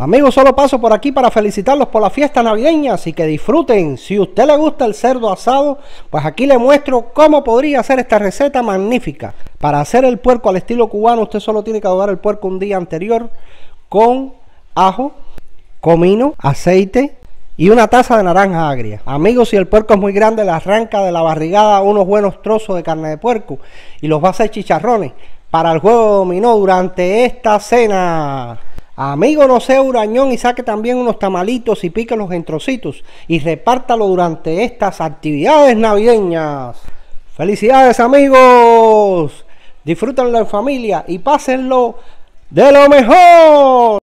Amigos, solo paso por aquí para felicitarlos por la fiesta navideña, así que disfruten. Si a usted le gusta el cerdo asado, pues aquí le muestro cómo podría hacer esta receta magnífica. Para hacer el puerco al estilo cubano, usted solo tiene que adobar el puerco un día anterior con ajo, comino, aceite y una taza de naranja agria. Amigos, si el puerco es muy grande, le arranca de la barrigada unos buenos trozos de carne de puerco y los va a hacer chicharrones para el juego dominó durante esta cena. Amigo, no sea hurañón y saque también unos tamalitos y píquelos en trocitos y repártalo durante estas actividades navideñas. ¡Felicidades, amigos! Disfrútenlo en familia y pásenlo de lo mejor.